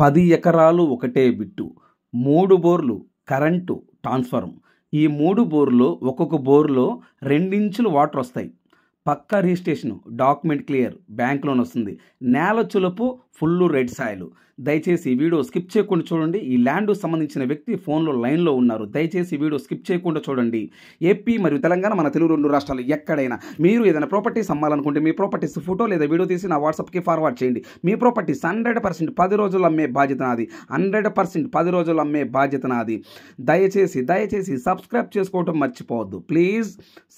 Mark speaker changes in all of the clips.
Speaker 1: పది ఎకరాలు ఒకటే బిట్టు మూడు బోర్లు కరెంటు ట్రాన్స్ఫారం ఈ మూడు బోర్లో ఒక్కొక్క బోర్లో రెండించులు వాటర్ వస్తాయి పక్క registration document clear bank loan వస్తుంది నేల చులుపు ఫుల్ రెడ్ సాయిలు దయచేసి వీడియో స్కిప్ చేయకుండా చూడండి ఈ ల్యాండ్కు సంబంధించిన వ్యక్తి ఫోన్లో లైన్లో ఉన్నారు దయచేసి వీడియో స్కిప్ చేయకుండా చూడండి ఏపీ మరియు తెలంగాణ మన తెలుగు రెండు రాష్ట్రాలు ఎక్కడైనా మీరు ఏదైనా ప్రాపర్టీస్ అమ్మాలనుకుంటే మీ ప్రాపర్టీస్ ఫోటో లేదా వీడియో తీసి నా వాట్సాప్కి ఫార్వర్డ్ చేయండి మీ ప్రాపర్టీస్ హండ్రెడ్ పర్సెంట్ పది రోజులు అమ్మే బాధ్యత నాది హండ్రెడ్ పర్సెంట్ పది రోజులు అమ్మే బాధ్యత నాది దయచేసి దయచేసి సబ్స్క్రైబ్ చేసుకోవటం మర్చిపోవద్దు ప్లీజ్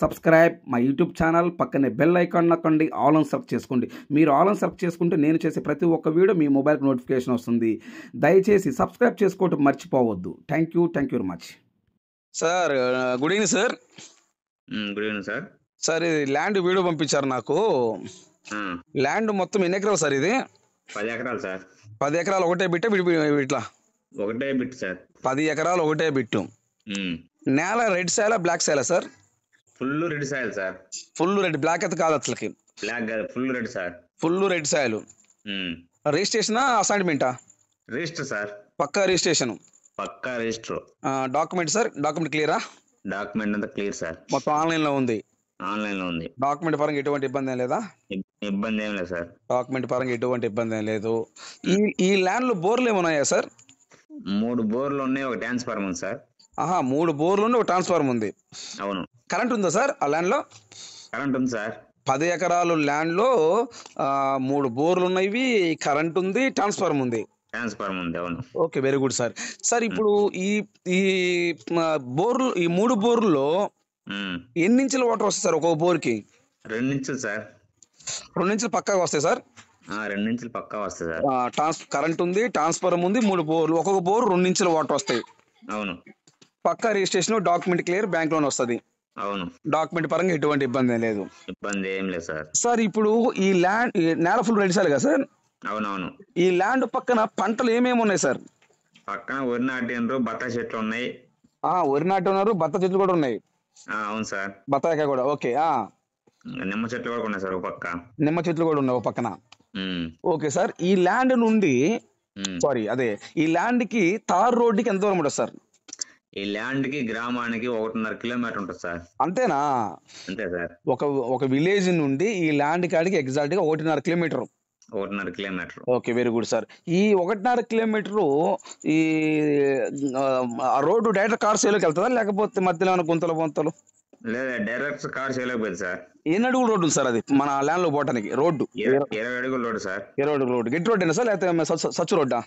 Speaker 1: సబ్స్క్రైబ్ మా యూట్యూబ్ ఛానల్ పక్క పక్కనే బెల్ ఐకాన్ నొక్కండి ఆల్ అని సెలెక్ట్ చేసుకోండి మీరు ఆల్ అని సెలెక్ట్ చేసుకుంటే నేను చేసే ప్రతి ఒక్క వీడియో మీ మొబైల్కి నోటిఫికేషన్ వస్తుంది దయచేసి సబ్స్క్రైబ్ చేసుకోవటం మర్చిపోవద్దు thank you thank you very much sir good evening sir good evening sir sir ఇది ల్యాండ్ వీడియో పంపించారు నాకు ల్యాండ్ hmm. మొత్తం ఎన్ని ఎకరాలు సార్ ఇది పది ఎకరాలు సార్ పది ఎకరాలు ఒకటే బిట్ట ఇట్లా ఒకటే బిట్ సార్ పది ఎకరాలు ఒకటే బిట్టు hmm. నేల రెడ్ సేలా బ్లాక్ సేలా sir full red soil sir full red black అయితే కాదు అసలుకి బ్లాక్ కాదు full red sir full red soil registration అసైన్మెంటా రిజిస్టర్ సార్ పక్కా రిజిస్ట్రేషన్ పక్కా రిజిస్టర్ డాక్యుమెంట్ సార్ డాక్యుమెంట్ క్లియరా డాక్యుమెంట్ అంతా క్లియర్ సార్ మొత్తం ఆన్లైన్ లో ఉంది ఆన్లైన్ లో ఉంది డాక్యుమెంట్ పరంగా ఎటువంటి ఇబ్బంది ఏం లేదా ఇబ్బంది ఏం లేదు సార్ డాక్యుమెంట్ పరంగా ఎటువంటి ఇబ్బంది ఏం లేదు ఈ ఈ ల్యాండ్ లో బోర్లు ఏమి ఉన్నాయా సార్ మూడు బోర్లు ఉన్నాయి ఒక ట్రాన్స్ఫార్మర్ సార్ ఆహా మూడు బోర్లు ఒక ట్రాన్స్ఫార్మర్ ఉంది అవును కరెంట్ ఉందా సార్ ఆ ల్యాండ్ లో కరెంట్ ఉంది సార్ పది ఎకరాలు ల్యాండ్ లో మూడు బోర్లు ఉన్నాయి కరెంట్ ఉంది ట్రాన్స్ఫార్మర్ ఉంది ట్రాన్స్ఫార్మర్ ఉంది అవును okay very good sir sir ఇప్పుడు ఈ ఈ బోర్లు ఈ మూడు బోర్లో ఎన్ని ఇంచుల వాటర్ వస్తాయి సార్ ఒక్కొక్క బోర్కి రెండు ఇంచులు సార్ రెండు ఇంచులు పక్కా వస్తాయి సార్ రెండు ఇంచులు పక్కా వస్తాయి సార్ ట్రాన్స్ కరెంట్ ఉంది ట్రాన్స్ఫార్మర్ ఉంది మూడు బోర్లు ఒక్కొక్క బోర్ రెండు ఇంచుల వాటర్ వస్తాయి అవును పక్క registration document clear bank loan వస్తుంది అవును డాక్యుమెంట్ పరంగా ఎటువంటి ఇబ్బంది లేదు ఇబ్బంది ఏం లేదు సార్ సార్ ఇప్పుడు ఈ ల్యాండ్ నేల ఫుల్ రెండుసార్లు కదా సార్ అవునవును ఈ ల్యాండ్ పక్కన పంటలు ఏమేమి ఉన్నాయి సార్ పక్కన వరి నాటినరు బత్తా చెట్లు ఉన్నాయి ఆ వరి ఉన్నారు బత్త చెట్లు కూడా ఉన్నాయి అవును సార్ బత్తాయి కూడా ఓకే ఆ నిమ్మ చెట్లు కూడా ఉన్నాయి సార్ ఒక పక్క నిమ్మ చెట్లు కూడా ఉన్నాయి ఒక పక్కన ఓకే సార్ ఈ ల్యాండ్ నుండి సారీ అదే ఈ ల్యాండ్ కి తార్ రోడ్డుకి ఎంత దూరం ఉంటుంది సార్ ఈ ల్యాండ్ కి గ్రామానికి ఒకటిన్నర కిలోమీటర్ ఉంటుంది సార్ అంతేనా అంతే సార్ ఒక ఒక విలేజ్ నుండి ఈ ల్యాండ్ కాడికి ఎగ్జాక్ట్ గా ఒకటిన్నర కిలోమీటర్ ఒకటిన్నర kilometre okay very good sir ఈ ఒకటిన్నర కిలోమీటర్ ఈ రోడ్డు డైరెక్ట్ కార్ సేలోకి వెళ్తుందా లేకపోతే మధ్యలో ఏమైనా గుంతలు గుంతలు లేదా డైరెక్ట్ కార్ పోయింది సార్ ఎన్ని అడుగులు రోడ్డు సార్ అది మన ల్యాండ్ లో పోవటానికి రోడ్డు ఇరవై అడుగుల రోడ్డు సార్ ఇరవై అడుగులు రోడ్డు గెట్ రోడ్డు సార్ లేకపోతే సచ్చు రోడ్డా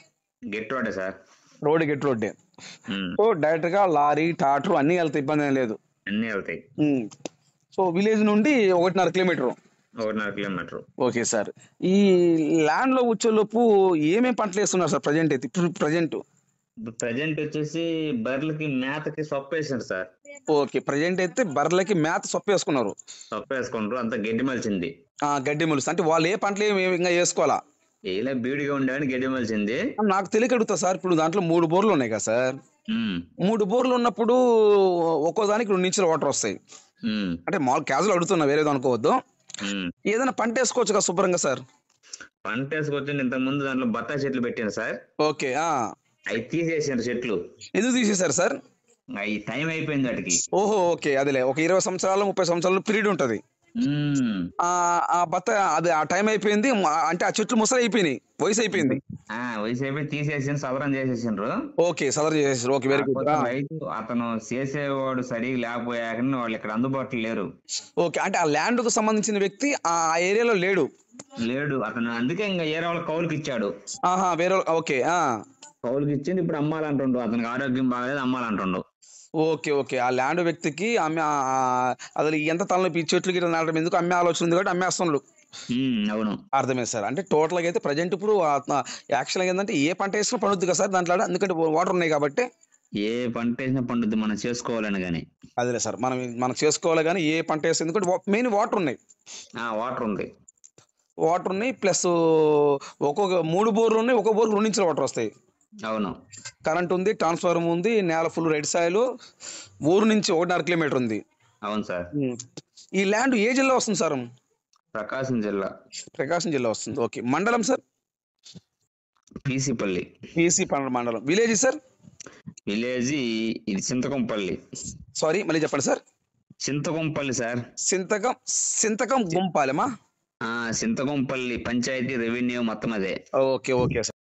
Speaker 1: గెట్ రోడ్డే సార్ రోడ్డు గెట్ రోడ్డే సో డైరెక్ట్ గా లారీ టాటర్ అన్ని వెళ్తాయి ఇబ్బంది ఏం లేదు అన్ని వెళ్తాయి సో విలేజ్ నుండి ఒకటిన్నర కిలోమీటర్ ఒకటిన్నర కిలోమీటర్ ఓకే సార్ ఈ ల్యాండ్ లో వచ్చేలోపు ఏమేమి పంటలు వేస్తున్నారు సార్ ప్రజెంట్ అయితే ఇప్పుడు ప్రజెంట్ ప్రజెంట్ వచ్చేసి బర్రెలకి మేతకి సొప్ప వేసారు సార్ ఓకే ప్రజెంట్ అయితే బర్రెలకి మేత సొప్ప వేసుకున్నారు సొప్ప వేసుకున్నారు అంత గడ్డి మలిచింది గడ్డి మలుస్తుంది అంటే వాళ్ళు ఏ పంటలు ఇంకా వేసుకోవాలా ఇలా బీడుగా ఉండడానికి గడ్డిమలిసింది నాకు తెలియక అడుగుతా సార్ ఇప్పుడు దాంట్లో మూడు బోర్లు ఉన్నాయి కదా సార్ మూడు బోర్లు ఉన్నప్పుడు దానికి రెండు ఇంచుల వాటర్ వస్తాయి అంటే మాల్ క్యాజువల్ అడుగుతున్నా వేరే అనుకోవద్దు ఏదైనా పంట వేసుకోవచ్చు కదా శుభ్రంగా సార్ పంట వేసుకోవచ్చు ఇంతకు ముందు దాంట్లో బత్తాయి చెట్లు పెట్టాను సార్ ఓకే అవి తీసేసారు చెట్లు ఎందుకు తీసేశారు సార్ అవి టైం అయిపోయింది వాటికి ఓహో ఓకే అదేలే ఒక ఇరవై సంవత్సరాలు ముప్పై సంవత్సరాలు పీరియడ్ ఉంటది ఆ బత్త అది ఆ టైం అయిపోయింది అంటే ఆ చెట్లు ముసలి అయిపోయినాయి వయసు అయిపోయింది వయసు అయిపోయి తీసేసి సదరం చేసేసిండ్రు ఓకే సదరం చేసేసారు ఓకే వెరీ గుడ్ రైతు అతను చేసేవాడు సరిగా లేకపోయాక వాళ్ళు ఇక్కడ అందుబాటులో లేరు ఓకే అంటే ఆ ల్యాండ్ కు సంబంధించిన వ్యక్తి ఆ ఏరియాలో లేడు లేడు అతను అందుకే ఇంకా ఏరే వాళ్ళ కౌలుకి ఇచ్చాడు ఆహా వేరే ఓకే ఆ పౌలకి ఇచ్చింది ఇప్పుడు అమ్మాలంటుండు అతనికి ఆరోగ్యం బాగాలేదు అమ్మాలంటుండు ఓకే ఓకే ఆ ల్యాండ్ వ్యక్తికి ఆమె అసలు ఎంత తలనొప్పి చెట్లు గిట్ల నాటడం ఎందుకు అమ్మే ఆలోచన ఉంది కాబట్టి అమ్మేస్తున్నాడు అవును అర్థమైంది సార్ అంటే టోటల్ గా అయితే ప్రజెంట్ ఇప్పుడు యాక్చువల్ ఏంటంటే ఏ పంట వేసినా పండుద్ది కదా సార్ దాంట్లో ఎందుకంటే వాటర్ ఉన్నాయి కాబట్టి ఏ పంట వేసినా పండుద్ది మనం చేసుకోవాలని కానీ అదేలే సార్ మనం మనం చేసుకోవాలి కానీ ఏ పంట వేస్తే ఎందుకంటే మెయిన్ వాటర్ ఉన్నాయి వాటర్ ఉంది వాటర్ ఉన్నాయి ప్లస్ ఒక్కొక్క మూడు బోర్లు ఉన్నాయి ఒక్కొక్క బోర్లు రెండు ఇంచుల వాటర్ వస్తాయి అవును కరెంట్ ఉంది ట్రాన్స్ఫార్మర్ ఉంది నేల ఫుల్ రెడ్ సాయిల్ ఊరు నుంచి ఒకటిన్నర కిలోమీటర్ ఉంది అవును సార్ ఈ ల్యాండ్ ఏ జిల్లా వస్తుంది సార్ ప్రకాశం జిల్లా ప్రకాశం జిల్లా వస్తుంది ఓకే మండలం సార్ పీసీపల్లి పీసీ మండలం విలేజ్ సార్ విలేజ్ ఇది చింతకంపల్లి సారీ మళ్ళీ చెప్పండి సార్ చింతకంపల్లి సార్ చింతకం చింతకం గుంపాలేమా చింతకంపల్లి పంచాయతీ రెవెన్యూ మొత్తం అదే ఓకే ఓకే సార్